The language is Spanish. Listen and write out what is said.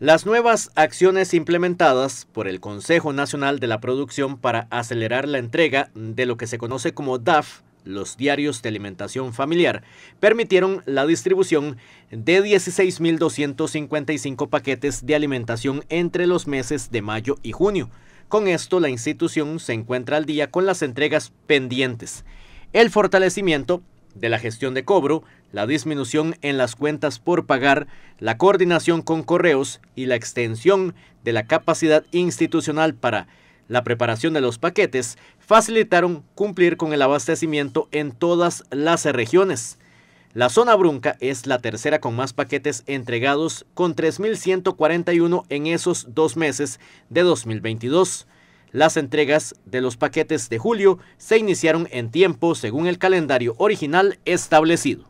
Las nuevas acciones implementadas por el Consejo Nacional de la Producción para acelerar la entrega de lo que se conoce como DAF, los diarios de alimentación familiar, permitieron la distribución de 16.255 paquetes de alimentación entre los meses de mayo y junio. Con esto, la institución se encuentra al día con las entregas pendientes. El fortalecimiento de la gestión de cobro, la disminución en las cuentas por pagar, la coordinación con correos y la extensión de la capacidad institucional para la preparación de los paquetes facilitaron cumplir con el abastecimiento en todas las regiones. La zona Brunca es la tercera con más paquetes entregados con 3.141 en esos dos meses de 2022. Las entregas de los paquetes de julio se iniciaron en tiempo según el calendario original establecido.